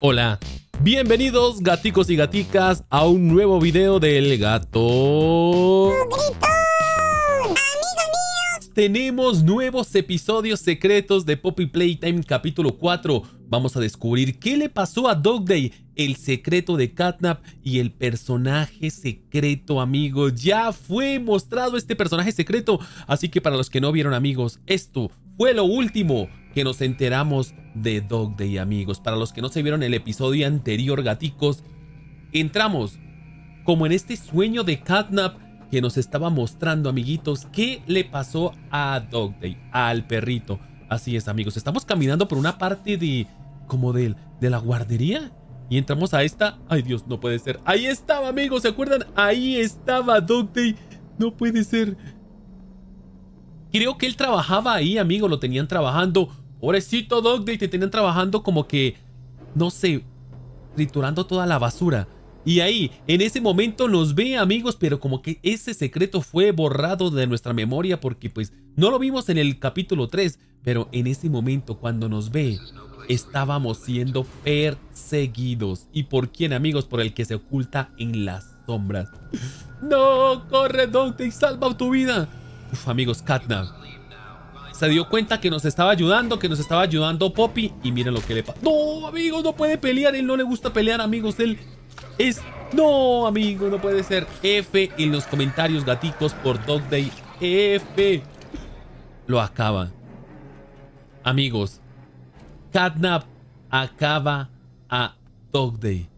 Hola, bienvenidos gaticos y gaticas a un nuevo video del gato... ¡Amigos míos! Tenemos nuevos episodios secretos de Poppy Playtime capítulo 4. Vamos a descubrir qué le pasó a Dog Day, el secreto de Catnap y el personaje secreto, amigos. Ya fue mostrado este personaje secreto, así que para los que no vieron, amigos, esto fue lo último que nos enteramos de Dog Day, amigos. Para los que no se vieron el episodio anterior, gaticos, entramos como en este sueño de Catnap que nos estaba mostrando, amiguitos, qué le pasó a Dog Day, al perrito. Así es, amigos. Estamos caminando por una parte de. como de, de la guardería. Y entramos a esta. Ay, Dios, no puede ser. Ahí estaba, amigos, ¿se acuerdan? Ahí estaba Dog Day. No puede ser. Creo que él trabajaba ahí, amigos... Lo tenían trabajando. Pobrecito Dog Day, te tenían trabajando como que, no sé, triturando toda la basura. Y ahí, en ese momento nos ve amigos, pero como que ese secreto fue borrado de nuestra memoria porque pues no lo vimos en el capítulo 3, pero en ese momento cuando nos ve, estábamos siendo perseguidos. ¿Y por quién amigos? Por el que se oculta en las sombras. ¡No! ¡Corre, Dog Day! ¡Salva tu vida! Uf amigos, Katna se dio cuenta que nos estaba ayudando, que nos estaba ayudando Poppy. Y miren lo que le pasa. No, amigos, no puede pelear. Él no le gusta pelear, amigos. Él es... No, amigo, no puede ser. F en los comentarios, gatitos, por Dog Day. F. Lo acaba. Amigos, Catnap acaba a Dog Day.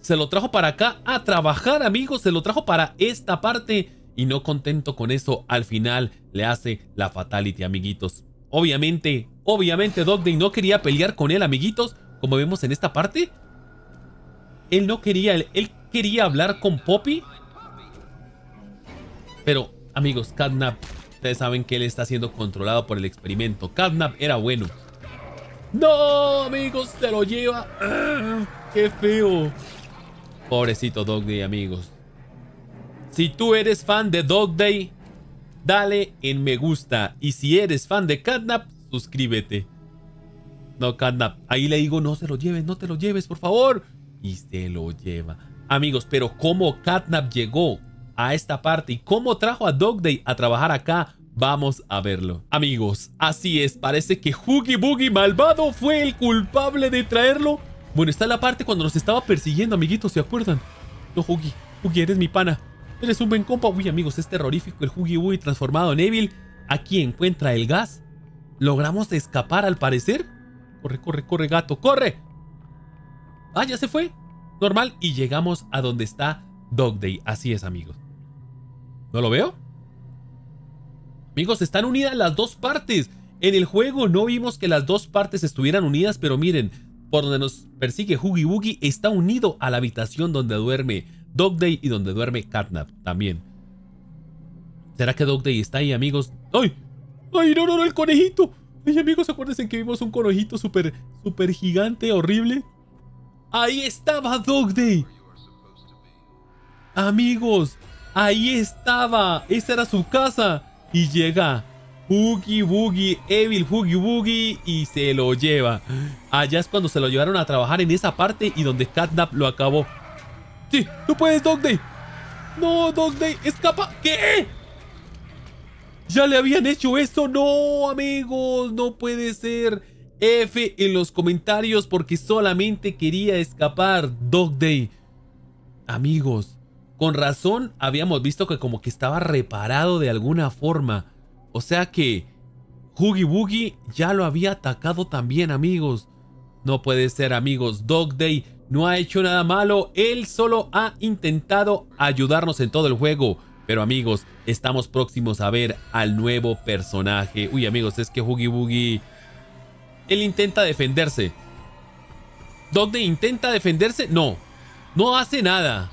Se lo trajo para acá a trabajar, amigos. Se lo trajo para esta parte. Y no contento con eso, al final le hace la fatality, amiguitos. Obviamente, obviamente Dog Day no quería pelear con él, amiguitos, como vemos en esta parte. Él no quería, él, quería hablar con Poppy. Pero, amigos, Catnap, ustedes saben que él está siendo controlado por el experimento. Catnap era bueno. ¡No, amigos! ¡Se lo lleva! Ah, ¡Qué feo! Pobrecito Dog Day, amigos. Si tú eres fan de Dog Day, dale en me gusta. Y si eres fan de Catnap, suscríbete. No, Catnap, ahí le digo, no se lo lleves, no te lo lleves, por favor. Y se lo lleva. Amigos, pero cómo Catnap llegó a esta parte y cómo trajo a Dog Day a trabajar acá, Vamos a verlo. Amigos, así es, parece que Huggy Boogie malvado fue el culpable de traerlo. Bueno, está la parte cuando nos estaba persiguiendo, amiguitos, ¿se acuerdan? No, Huggy, Huggy, eres mi pana. Eres un buen compa. Uy, amigos, es terrorífico el Huggy Wuggy transformado en Evil. Aquí encuentra el gas. Logramos escapar al parecer. Corre, corre, corre, gato, corre. Ah, ya se fue. Normal. Y llegamos a donde está Dog Day. Así es, amigos. ¿No lo veo? Amigos, están unidas las dos partes. En el juego no vimos que las dos partes estuvieran unidas, pero miren, por donde nos persigue Huggy Wuggy está unido a la habitación donde duerme Dog Day y donde duerme Catnap también. ¿Será que Dog Day está ahí, amigos? ¡Ay! ¡Ay, no, no, no! ¡El conejito! ¡Ay, amigos, acuérdense que vimos un conejito súper, súper gigante, horrible! ¡Ahí estaba Dog Day! Amigos, ahí estaba. Esa era su casa. Y llega Boogie Boogie, Evil Huggy Boogie y se lo lleva. Allá es cuando se lo llevaron a trabajar en esa parte y donde Catnap lo acabó. Sí, tú puedes, Dog Day. No, Dog Day, escapa. ¿Qué? Ya le habían hecho eso. No, amigos, no puede ser. F en los comentarios porque solamente quería escapar Dog Day. Amigos, con razón habíamos visto que como que estaba reparado de alguna forma. O sea que Huggy Boogie ya lo había atacado también, amigos. No puede ser, amigos. Dog Day no ha hecho nada malo, él solo ha intentado ayudarnos en todo el juego. Pero amigos, estamos próximos a ver al nuevo personaje. Uy amigos, es que Huggy Boogie... Él intenta defenderse. ¿Dónde intenta defenderse? No. No hace nada.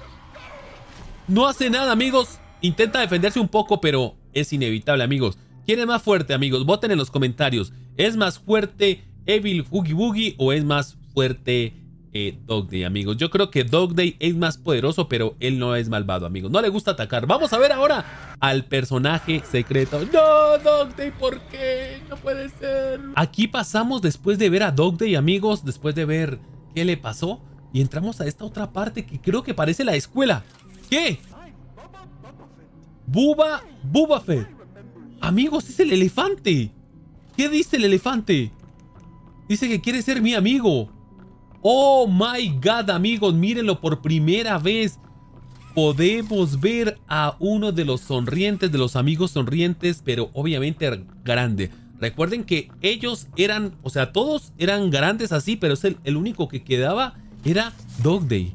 No hace nada, amigos. Intenta defenderse un poco, pero es inevitable, amigos. ¿Quién es más fuerte, amigos? Voten en los comentarios. ¿Es más fuerte Evil Huggy Boogie o es más fuerte eh, Dog Day, amigos. Yo creo que Dog Day es más poderoso, pero él no es malvado, amigos. No le gusta atacar. Vamos a ver ahora al personaje secreto. No, Dog Day, ¿por qué? No puede ser. Aquí pasamos después de ver a Dog Day, amigos, después de ver qué le pasó. Y entramos a esta otra parte que creo que parece la escuela. ¿Qué? Buba, Buba Amigos, es el elefante. ¿Qué dice el elefante? Dice que quiere ser mi amigo. Oh my god, amigos, mírenlo por primera vez. Podemos ver a uno de los sonrientes, de los amigos sonrientes, pero obviamente grande. Recuerden que ellos eran, o sea, todos eran grandes así, pero es el, único que quedaba era Dog Day.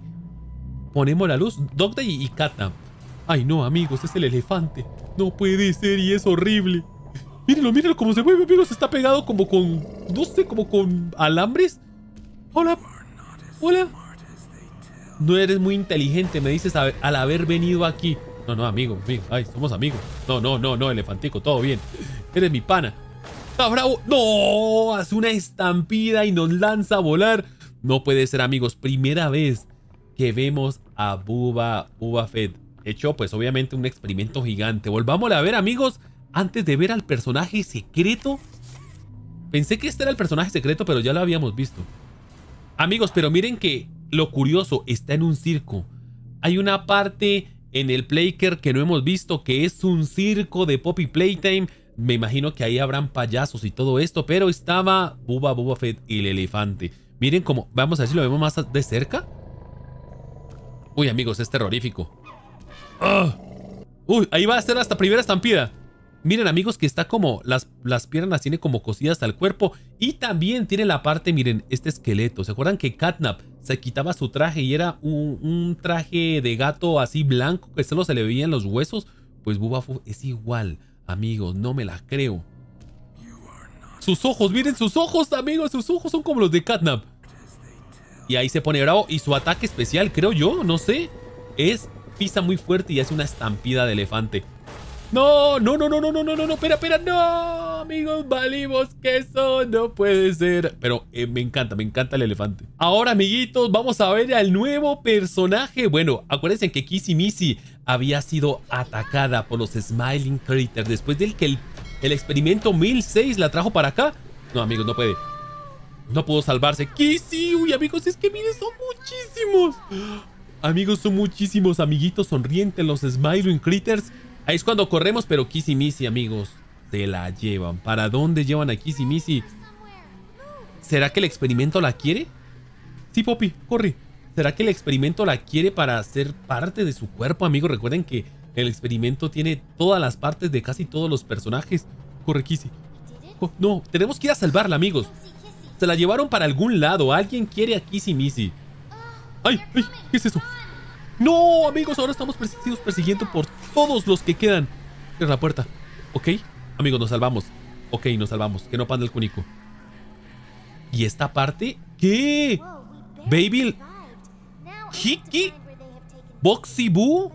Ponemos la luz, Dog Day y Kata. Ay no, amigos, es el elefante. No puede ser y es horrible. Mírenlo, mírenlo cómo se mueve, amigos. Está pegado como con, no sé, como con alambres. Hola, no eres muy inteligente, me dices al haber venido aquí. No, no, amigo, amigo. Ay, somos amigos. No, no, no, no, elefantico, todo bien. Eres mi pana. ¡Está ah, ¡No! Hace una estampida y nos lanza a volar. No puede ser, amigos. Primera vez que vemos a Buba, Buba Fett. Hecho, pues obviamente un experimento gigante. volvámosle a ver, amigos. Antes de ver al personaje secreto. Pensé que este era el personaje secreto, pero ya lo habíamos visto. Amigos, pero miren que lo curioso está en un circo. Hay una parte en el Playker que no hemos visto que es un circo de Poppy Playtime. Me imagino que ahí habrán payasos y todo esto, pero estaba Bubba, Bubba Fett y el elefante. Miren cómo, vamos a ver si lo vemos más de cerca. Uy, amigos, es terrorífico. Ah. Uy, ahí va a ser hasta primera estampida. Miren amigos que está como, las, las piernas tiene como cosidas al cuerpo y también tiene la parte, miren, este esqueleto. ¿Se acuerdan que Catnap se quitaba su traje y era un, un traje de gato así blanco que solo se le veían los huesos? Pues Bubafu es igual, amigos, no me la creo. Sus ojos, miren sus ojos, amigos, sus ojos son como los de Catnap. Y ahí se pone bravo. Y su ataque especial, creo yo, no sé, es pisa muy fuerte y hace una estampida de elefante. No, no, no, no, no, no, no, no, no, espera, espera, no, amigos, valimos queso, no puede ser. Pero eh, me encanta, me encanta el elefante. Ahora, amiguitos, vamos a ver al nuevo personaje. Bueno, acuérdense que Kissy Missy había sido atacada por los Smiling Critters después del que el, el experimento 1006 la trajo para acá. No, amigos, no puede. No pudo salvarse. Kissy, uy, amigos, es que miren, son muchísimos. Amigos, son muchísimos amiguitos sonrientes los Smiling Critters Ahí es cuando corremos, pero Missy, amigos, se la llevan. ¿Para dónde llevan a Missy? ¿Será que el experimento la quiere? Sí, Poppy, corre. ¿Será que el experimento la quiere para ser parte de su cuerpo, amigos? Recuerden que el experimento tiene todas las partes de casi todos los personajes. Corre, Kissy. no, tenemos que ir a salvarla, amigos. Se la llevaron para algún lado. Alguien quiere a Kissy Missy. ¡Ay! ¡Ay! ¿Qué es eso? ¡No, amigos! Ahora estamos persiguiendo por todos los que quedan. Cierra la puerta. ¿Ok? Amigos, nos salvamos. Ok, nos salvamos. Que no panda el cunico. ¿Y esta parte? ¿Qué? Baby... Hiki... Boxy Boo...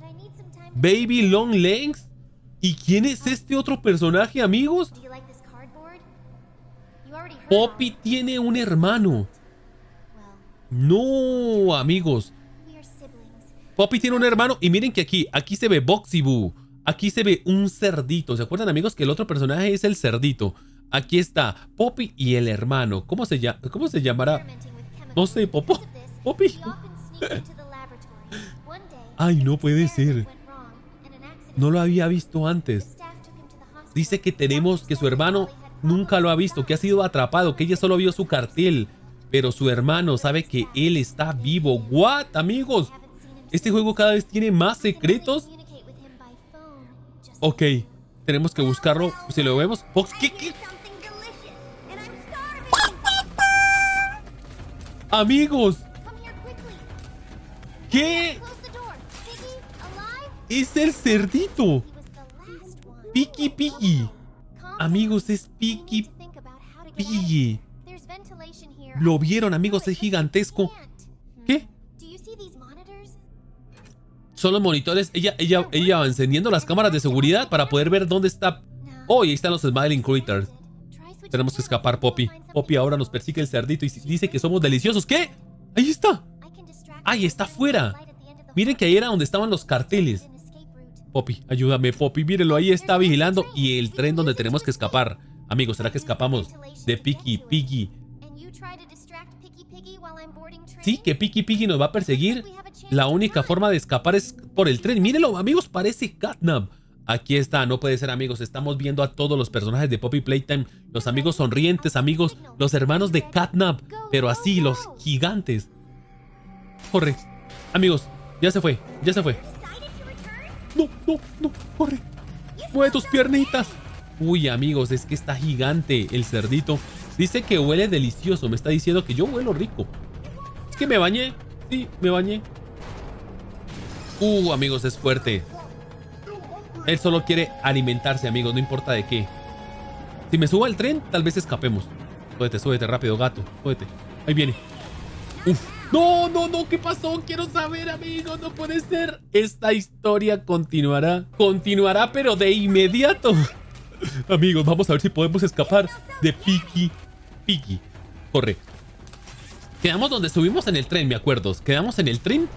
Baby Long Legs... ¿Y quién es este otro personaje, amigos? Poppy tiene un hermano. No, amigos. Poppy tiene un hermano y miren que aquí, aquí se ve Boxy Boo. Aquí se ve un cerdito. ¿Se acuerdan amigos que el otro personaje es el cerdito? Aquí está Poppy y el hermano. ¿Cómo se, llama? ¿Cómo se llamará? No sé, Popo. Poppy. Ay, no puede ser. No lo había visto antes. Dice que tenemos que su hermano nunca lo ha visto, que ha sido atrapado, que ella solo vio su cartel. Pero su hermano sabe que él está vivo. ¿What, amigos? Este juego cada vez tiene más secretos. Ok, tenemos que buscarlo. Si lo vemos... Fox, ¿qué, Amigos. ¿Qué? Es el cerdito. Piki Piki. Amigos, es Piki Piki. Lo vieron, amigos, es gigantesco. son los monitores. Ella, ella, ella va encendiendo las cámaras de seguridad para poder ver dónde está. Oh, y ahí están los Smiling Critters. Tenemos que escapar, Poppy. Poppy ahora nos persigue el cerdito y dice que somos deliciosos. ¿Qué? Ahí está. Ahí está afuera. Miren que ahí era donde estaban los carteles. Poppy, ayúdame, Poppy. Mírenlo, ahí está vigilando. Y el tren donde tenemos que escapar. Amigos, ¿será que escapamos de Piggy Piggy? Sí, que piki Piggy nos va a perseguir. La única forma de escapar es por el tren. Mírenlo, amigos, parece Catnap. Aquí está, no puede ser amigos, estamos viendo a todos los personajes de Poppy Playtime, los amigos sonrientes, amigos, los hermanos de Catnap, pero así, los gigantes. Corre, amigos, ya se fue, ya se fue. No, no, no, corre. Mueve tus piernitas. Uy, amigos, es que está gigante el cerdito. Dice que huele delicioso, me está diciendo que yo huelo rico. Es que me bañé, sí, me bañé. Uh, amigos, es fuerte. Él solo quiere alimentarse, amigos, no importa de qué. Si me subo al tren, tal vez escapemos. Súbete, súbete, rápido, gato. Súbete. Ahí viene. Uf. No, no, no, ¿qué pasó? Quiero saber, amigos, no puede ser. Esta historia continuará. Continuará, pero de inmediato. amigos, vamos a ver si podemos escapar de Piki. Piki. Corre. Quedamos donde subimos en el tren, me acuerdo. Quedamos en el tren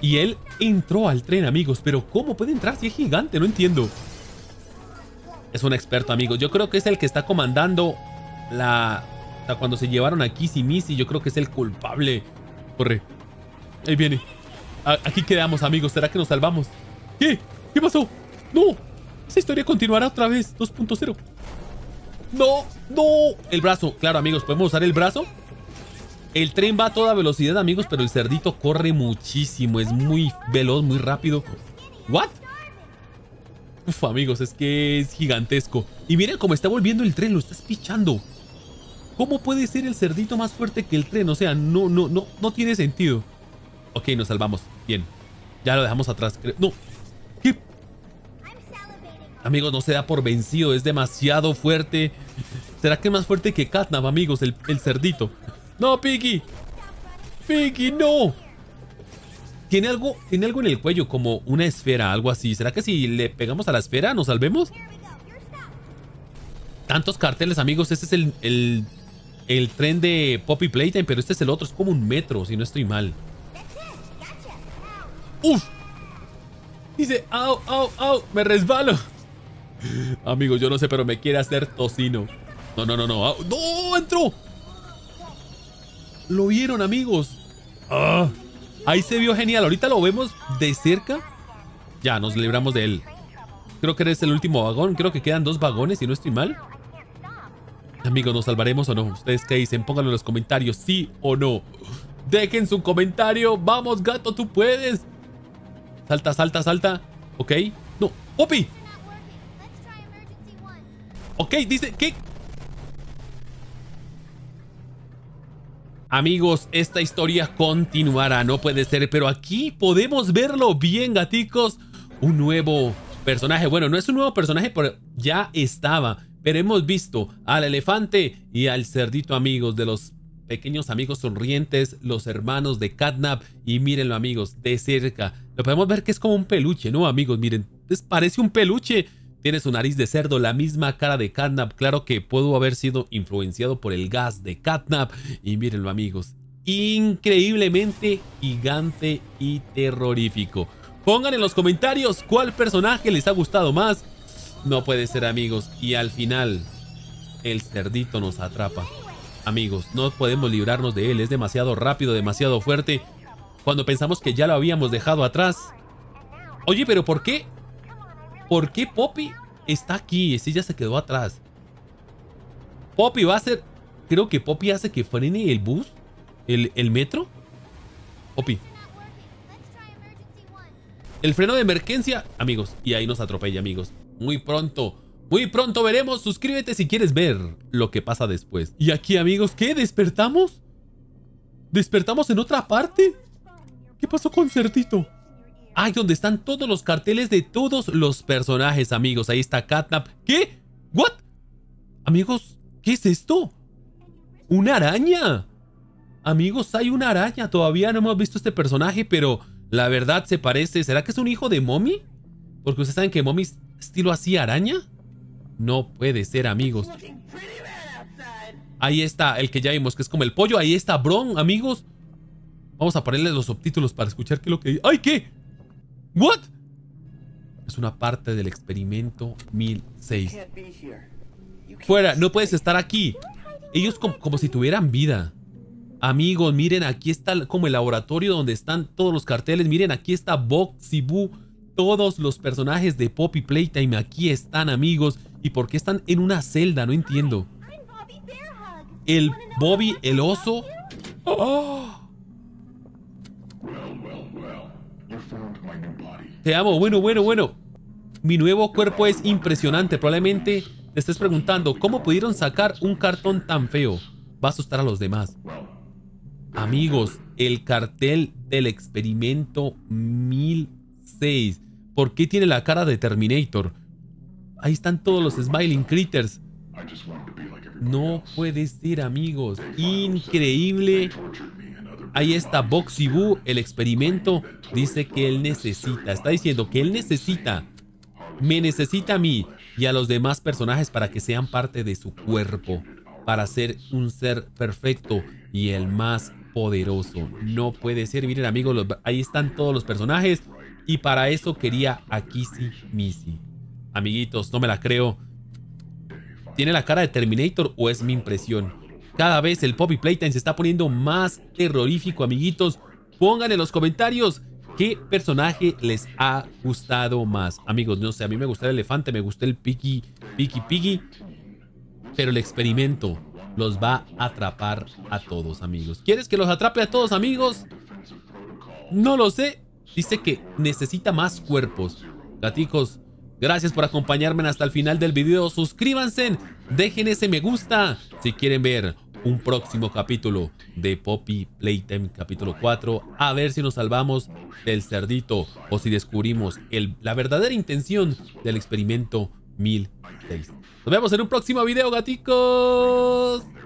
y él entró al tren, amigos. Pero ¿cómo puede entrar si es gigante? No entiendo. Es un experto, amigos. Yo creo que es el que está comandando la... cuando se llevaron a Missy yo creo que es el culpable. Corre. Ahí viene. aquí quedamos, amigos. ¿Será que nos salvamos? ¿Qué? ¿Qué pasó? ¡No! Esa historia continuará otra vez. 2.0. ¡No! ¡No! El brazo. Claro, amigos. ¿Podemos usar el brazo? El tren va a toda velocidad, amigos, pero el cerdito corre muchísimo. Es muy veloz, muy rápido. ¿What? Uf, amigos, es que es gigantesco. Y miren cómo está volviendo el tren, lo estás pichando. ¿Cómo puede ser el cerdito más fuerte que el tren? O sea, no, no, no, no tiene sentido. Ok, nos salvamos. Bien. Ya lo dejamos atrás. No. Amigos, no se da por vencido. Es demasiado fuerte. ¿Será que es más fuerte que Katnab, amigos? el cerdito. No, Piggy. Piggy, no. Tiene algo, tiene algo en el cuello, como una esfera, algo así. ¿Será que si le pegamos a la esfera nos salvemos? Tantos carteles, amigos. Este es el, tren de Poppy Playtime, pero este es el otro. Es como un metro, si no estoy mal. ¡Uf! Dice, au, au, au, me resbalo. Amigos, yo no sé, pero me quiere hacer tocino. No, no, no, no. ¡No! ¡Entró! ¿Lo vieron, amigos? Ah, ahí se vio genial. Ahorita lo vemos de cerca. Ya, nos libramos de él. Creo que eres el último vagón. Creo que quedan dos vagones, y no estoy mal. Amigos, ¿nos salvaremos o no? ¿Ustedes qué dicen? Pónganlo en los comentarios, sí o no. Dejen su comentario. ¡Vamos, gato, tú puedes! Salta, salta, salta. Ok. No. ¡Opi! Ok, dice... ¿Qué? Amigos, esta historia continuará, no puede ser, pero aquí podemos verlo bien, gaticos. Un nuevo personaje, bueno, no es un nuevo personaje, pero ya estaba. Pero hemos visto al elefante y al cerdito, amigos, de los pequeños amigos sonrientes, los hermanos de Catnap. Y mírenlo, amigos, de cerca. Lo podemos ver que es como un peluche, ¿no, amigos? Miren, les parece un peluche. Tiene su nariz de cerdo, la misma cara de Catnap. Claro que pudo haber sido influenciado por el gas de Catnap. Y mírenlo amigos, increíblemente gigante y terrorífico. Pongan en los comentarios cuál personaje les ha gustado más. No puede ser amigos. Y al final, el cerdito nos atrapa. Amigos, no podemos librarnos de él. Es demasiado rápido, demasiado fuerte. Cuando pensamos que ya lo habíamos dejado atrás. Oye, pero ¿por qué ¿Por qué Poppy está aquí? Si ya se quedó atrás. Poppy va a ser... Creo que Poppy hace que frene el bus. El, el metro. Poppy. El freno de emergencia, amigos. Y ahí nos atropella, amigos. Muy pronto. Muy pronto veremos. Suscríbete si quieres ver lo que pasa después. Y aquí, amigos, ¿qué? ¿Despertamos? ¿Despertamos en otra parte? ¿Qué pasó con Certito? Ahí donde están todos los carteles de todos los personajes, amigos. Ahí está Catnap. ¿Qué? ¿What? Amigos, ¿qué es esto? ¡Una araña! Amigos, hay una araña. Todavía no hemos visto este personaje, pero la verdad se parece. ¿Será que es un hijo de Mommy? Porque ustedes saben que Mommy es estilo así araña. No puede ser, amigos. Ahí está el que ya vimos, que es como el pollo. Ahí está Bron, amigos. Vamos a ponerle los subtítulos para escuchar qué es lo que... ¡Ay, qué! What? Es una parte del experimento 1006. Fuera, no puedes estar aquí. Ellos como, si tuvieran vida. Amigos, miren, aquí está como el laboratorio donde están todos los carteles. Miren, aquí está Box, Boo, todos los personajes de Poppy Playtime. Aquí están, amigos. ¿Y por qué están en una celda? No entiendo. El Bobby, el oso. Oh. Te amo, bueno, bueno, bueno. Mi nuevo cuerpo es impresionante. Probablemente te estés preguntando, ¿cómo pudieron sacar un cartón tan feo? Va a asustar a los demás. Amigos, el cartel del experimento 1006. ¿Por qué tiene la cara de Terminator? Ahí están todos los Smiling Critters. No puede ser, amigos. Increíble Ahí está Boxy Boo, el experimento dice que él necesita, está diciendo que él necesita, me necesita a mí y a los demás personajes para que sean parte de su cuerpo, para ser un ser perfecto y el más poderoso. No puede ser, miren amigos, ahí están todos los personajes y para eso quería a Kissy Missy. Amiguitos, no me la creo. ¿Tiene la cara de Terminator o es mi impresión? Cada vez el Poppy Playtime se está poniendo más terrorífico, amiguitos. Pongan en los comentarios qué personaje les ha gustado más. Amigos, no sé, a mí me gusta el elefante, me gusta el piqui, piqui, Piggy. Pero el experimento los va a atrapar a todos, amigos. ¿Quieres que los atrape a todos, amigos? No lo sé. Dice que necesita más cuerpos. Gaticos, Gracias por acompañarme hasta el final del video. Suscríbanse, dejen ese me gusta si quieren ver un próximo capítulo de Poppy Playtime capítulo 4, a ver si nos salvamos del cerdito o si descubrimos la verdadera intención del experimento 1006. Nos vemos en un próximo video, gaticos.